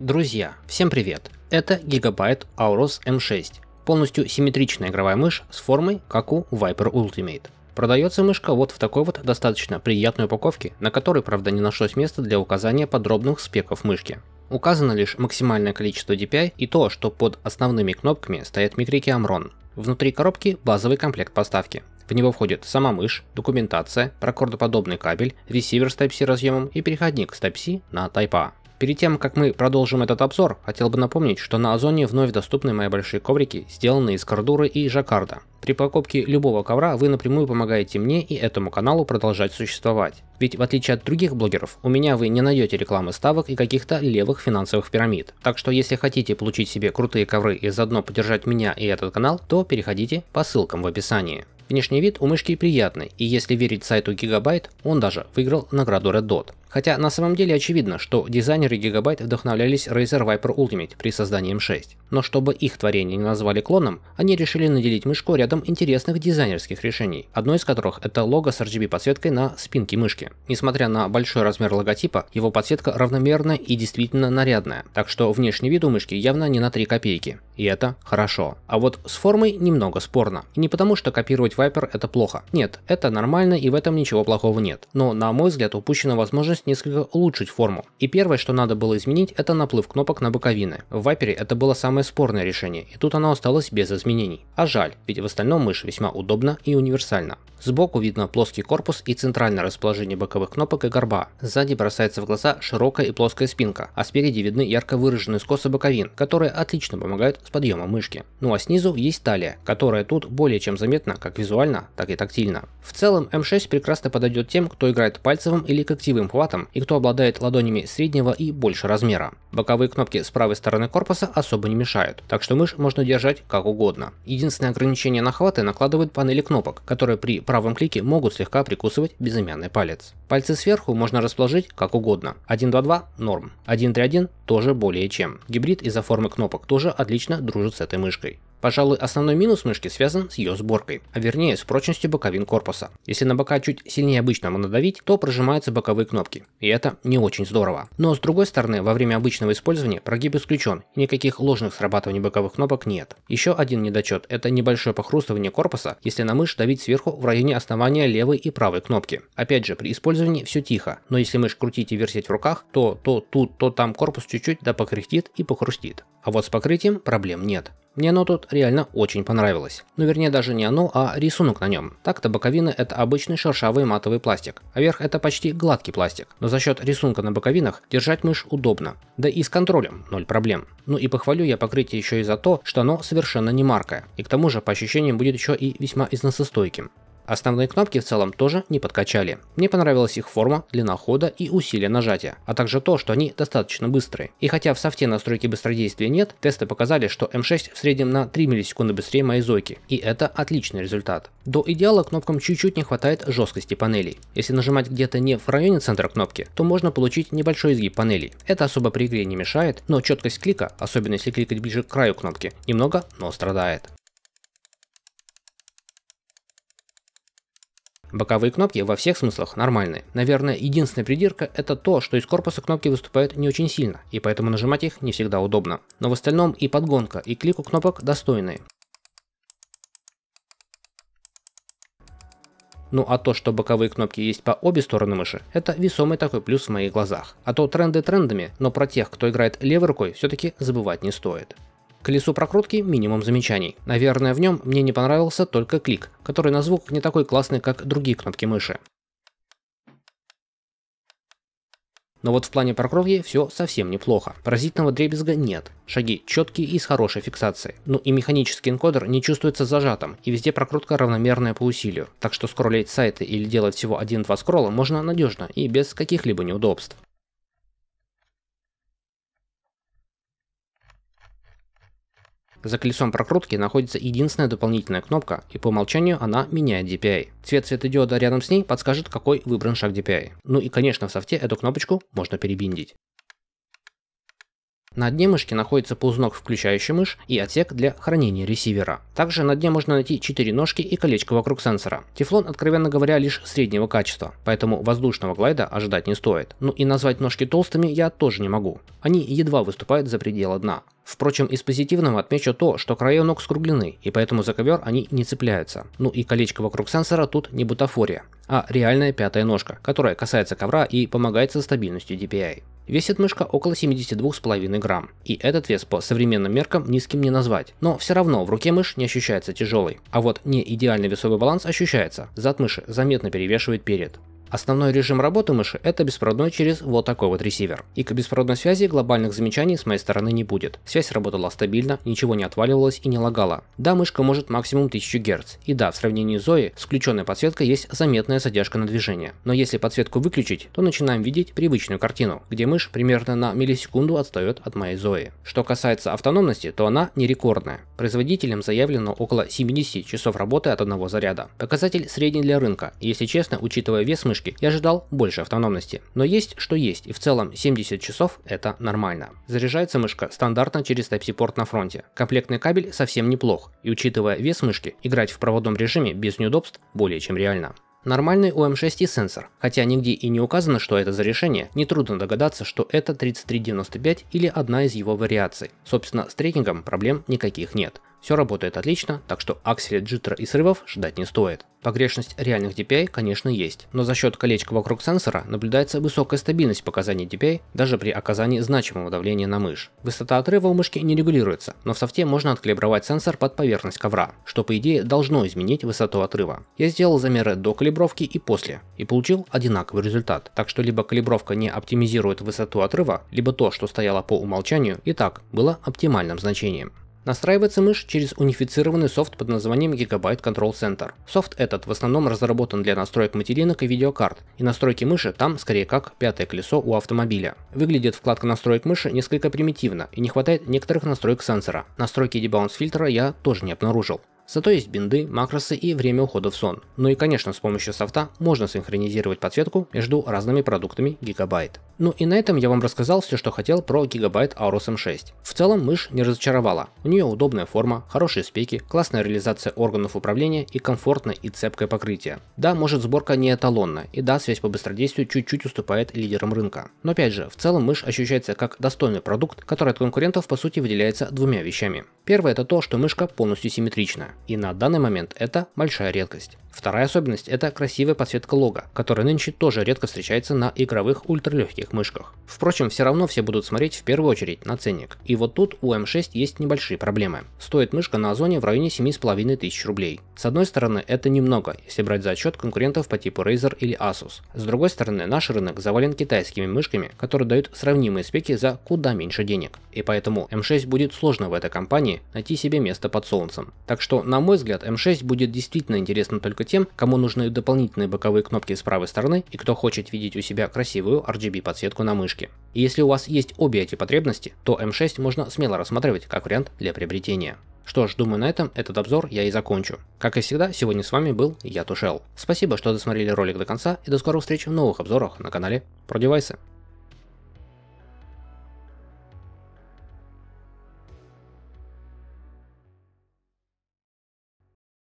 Друзья, всем привет! Это Gigabyte Auros M6, полностью симметричная игровая мышь с формой, как у Viper Ultimate. Продается мышка вот в такой вот достаточно приятной упаковке, на которой, правда, не нашлось места для указания подробных спеков мышки. Указано лишь максимальное количество DPI и то, что под основными кнопками стоят микрики Amron. Внутри коробки базовый комплект поставки. В него входит сама мышь, документация, прокордоподобный кабель, ресивер с Type-C разъемом и переходник с Type-C на Type-A. Перед тем, как мы продолжим этот обзор, хотел бы напомнить, что на Озоне вновь доступны мои большие коврики, сделанные из кордуры и жаккарда. При покупке любого ковра вы напрямую помогаете мне и этому каналу продолжать существовать. Ведь в отличие от других блогеров, у меня вы не найдете рекламы ставок и каких-то левых финансовых пирамид. Так что если хотите получить себе крутые ковры и заодно поддержать меня и этот канал, то переходите по ссылкам в описании. Внешний вид у мышки приятный, и если верить сайту Gigabyte, он даже выиграл награду Red Dot. Хотя на самом деле очевидно, что дизайнеры Gigabyte вдохновлялись Razer Viper Ultimate при создании M6, но чтобы их творение не назвали клоном, они решили наделить мышку рядом интересных дизайнерских решений, одно из которых это лого с RGB подсветкой на спинке мышки. Несмотря на большой размер логотипа, его подсветка равномерная и действительно нарядная, так что внешний вид у мышки явно не на 3 копейки, и это хорошо. А вот с формой немного спорно. И не потому, что копировать Viper это плохо. Нет, это нормально и в этом ничего плохого нет. Но на мой взгляд упущена возможность возможность несколько улучшить форму. И первое, что надо было изменить, это наплыв кнопок на боковины. В вайпере это было самое спорное решение, и тут оно осталось без изменений. А жаль, ведь в остальном мышь весьма удобна и универсальна. Сбоку видно плоский корпус и центральное расположение боковых кнопок и горба. Сзади бросается в глаза широкая и плоская спинка, а спереди видны ярко выраженные скосы боковин, которые отлично помогают с подъемом мышки. Ну а снизу есть талия, которая тут более чем заметна как визуально, так и тактильно. В целом M6 прекрасно подойдет тем, кто играет пальцевым или когтевым хватом захватом и кто обладает ладонями среднего и больше размера. Боковые кнопки с правой стороны корпуса особо не мешают, так что мышь можно держать как угодно. Единственное ограничение на хваты накладывают панели кнопок, которые при правом клике могут слегка прикусывать безымянный палец. Пальцы сверху можно расположить как угодно. 122 – норм. 131 – тоже более чем. Гибрид из-за формы кнопок тоже отлично дружит с этой мышкой. Пожалуй, основной минус мышки связан с ее сборкой, а вернее с прочностью боковин корпуса. Если на бока чуть сильнее обычного надавить, то прожимаются боковые кнопки, и это не очень здорово. Но с другой стороны, во время обычного использования прогиб исключен, и никаких ложных срабатываний боковых кнопок нет. Еще один недочет – это небольшое похрустывание корпуса, если на мышь давить сверху в районе основания левой и правой кнопки. Опять же, при использовании все тихо, но если мышь крутить и вертеть в руках, то то тут, то там корпус чуть-чуть да покряхтит и похрустит. А вот с покрытием проблем нет. Мне оно тут реально очень понравилось. Ну вернее даже не оно, а рисунок на нем. Так-то боковины это обычный шершавый матовый пластик, а верх это почти гладкий пластик. Но за счет рисунка на боковинах держать мышь удобно. Да и с контролем ноль проблем. Ну и похвалю я покрытие еще и за то, что оно совершенно не маркое. И к тому же по ощущениям будет еще и весьма износостойким. Основные кнопки в целом тоже не подкачали. Мне понравилась их форма, длина хода и усилие нажатия, а также то, что они достаточно быстрые. И хотя в софте настройки быстродействия нет, тесты показали, что М6 в среднем на 3 миллисекунды быстрее моей Зойки, и это отличный результат. До идеала кнопкам чуть-чуть не хватает жесткости панелей. Если нажимать где-то не в районе центра кнопки, то можно получить небольшой изгиб панелей. Это особо при игре не мешает, но четкость клика, особенно если кликать ближе к краю кнопки, немного, но страдает. Боковые кнопки во всех смыслах нормальные. Наверное, единственная придирка это то, что из корпуса кнопки выступают не очень сильно, и поэтому нажимать их не всегда удобно. Но в остальном и подгонка, и клик у кнопок достойные. Ну а то, что боковые кнопки есть по обе стороны мыши, это весомый такой плюс в моих глазах. А то тренды трендами, но про тех, кто играет левой рукой, все-таки забывать не стоит. Колесу прокрутки минимум замечаний. Наверное, в нем мне не понравился только клик, который на звук не такой классный, как другие кнопки мыши. Но вот в плане прокрутки все совсем неплохо. Поразительного дребезга нет. Шаги четкие и с хорошей фиксацией. Ну и механический энкодер не чувствуется зажатым, и везде прокрутка равномерная по усилию. Так что скроллить сайты или делать всего 1-2 скролла можно надежно и без каких-либо неудобств. За колесом прокрутки находится единственная дополнительная кнопка, и по умолчанию она меняет DPI. Цвет светодиода рядом с ней подскажет, какой выбран шаг DPI. Ну и конечно в софте эту кнопочку можно перебиндить. На дне мышки находится ползунок, включающий мышь, и отсек для хранения ресивера. Также на дне можно найти 4 ножки и колечко вокруг сенсора. Тефлон, откровенно говоря, лишь среднего качества, поэтому воздушного глайда ожидать не стоит. Ну и назвать ножки толстыми я тоже не могу. Они едва выступают за пределы дна. Впрочем, из позитивного отмечу то, что края ног скруглены, и поэтому за ковер они не цепляются. Ну и колечко вокруг сенсора тут не бутафория, а реальная пятая ножка, которая касается ковра и помогает со стабильностью DPI. Весит мышка около 72,5 грамм, и этот вес по современным меркам низким не назвать, но все равно в руке мышь не ощущается тяжелой. А вот не идеальный весовой баланс ощущается, зад мыши заметно перевешивает перед. Основной режим работы мыши – это беспроводной через вот такой вот ресивер. И к беспроводной связи глобальных замечаний с моей стороны не будет. Связь работала стабильно, ничего не отваливалось и не лагала. Да, мышка может максимум 1000 Гц. И да, в сравнении с Zoe, с включенной подсветкой есть заметная задержка на движение. Но если подсветку выключить, то начинаем видеть привычную картину, где мышь примерно на миллисекунду отстает от моей Зои. Что касается автономности, то она не рекордная. Производителем заявлено около 70 часов работы от одного заряда. Показатель средний для рынка, если честно, учитывая вес мыши мышки. Я ожидал больше автономности. Но есть что есть, и в целом 70 часов это нормально. Заряжается мышка стандартно через Type-C порт на фронте. Комплектный кабель совсем неплох, и учитывая вес мышки, играть в проводном режиме без неудобств более чем реально. Нормальный у М6 сенсор, хотя нигде и не указано, что это за решение, нетрудно догадаться, что это 3395 или одна из его вариаций. Собственно, с трекингом проблем никаких нет. Все работает отлично, так что акселя, джиттера и срывов ждать не стоит. Погрешность реальных DPI, конечно, есть, но за счет колечка вокруг сенсора наблюдается высокая стабильность показаний DPI даже при оказании значимого давления на мышь. Высота отрыва у мышки не регулируется, но в софте можно откалибровать сенсор под поверхность ковра, что по идее должно изменить высоту отрыва. Я сделал замеры до калибровки и после, и получил одинаковый результат, так что либо калибровка не оптимизирует высоту отрыва, либо то, что стояло по умолчанию и так было оптимальным значением. Настраивается мышь через унифицированный софт под названием Gigabyte Control Center. Софт этот в основном разработан для настроек материнок и видеокарт, и настройки мыши там скорее как пятое колесо у автомобиля. Выглядит вкладка настроек мыши несколько примитивно и не хватает некоторых настроек сенсора. Настройки дебаунс фильтра я тоже не обнаружил. Зато есть бинды, макросы и время ухода в сон. Ну и конечно с помощью софта можно синхронизировать подсветку между разными продуктами Gigabyte. Ну и на этом я вам рассказал все, что хотел про Gigabyte Aorus M6. Эм в целом мышь не разочаровала. У нее удобная форма, хорошие спеки, классная реализация органов управления и комфортное и цепкое покрытие. Да, может сборка не эталонная, и да, связь по быстродействию чуть-чуть уступает лидерам рынка. Но опять же, в целом мышь ощущается как достойный продукт, который от конкурентов по сути выделяется двумя вещами. Первое это то, что мышка полностью симметрична, и на данный момент это большая редкость. Вторая особенность это красивая подсветка лога, которая нынче тоже редко встречается на игровых ультралегких мышках. Впрочем, все равно все будут смотреть в первую очередь на ценник. И вот тут у М6 есть небольшие проблемы. Стоит мышка на озоне в районе 7,5 тысяч рублей. С одной стороны, это немного, если брать за отчет конкурентов по типу Razer или Asus. С другой стороны, наш рынок завален китайскими мышками, которые дают сравнимые спеки за куда меньше денег. И поэтому М6 будет сложно в этой компании найти себе место под солнцем. Так что, на мой взгляд, m 6 будет действительно интересна только тем, кому нужны дополнительные боковые кнопки с правой стороны и кто хочет видеть у себя красивую RGB подсветку на мышке. И если у вас есть обе эти потребности, то m 6 можно смело рассматривать как вариант для приобретения. Что ж, думаю на этом этот обзор я и закончу. Как и всегда, сегодня с вами был я, Тушел. Спасибо, что досмотрели ролик до конца и до скорых встреч в новых обзорах на канале про девайсы.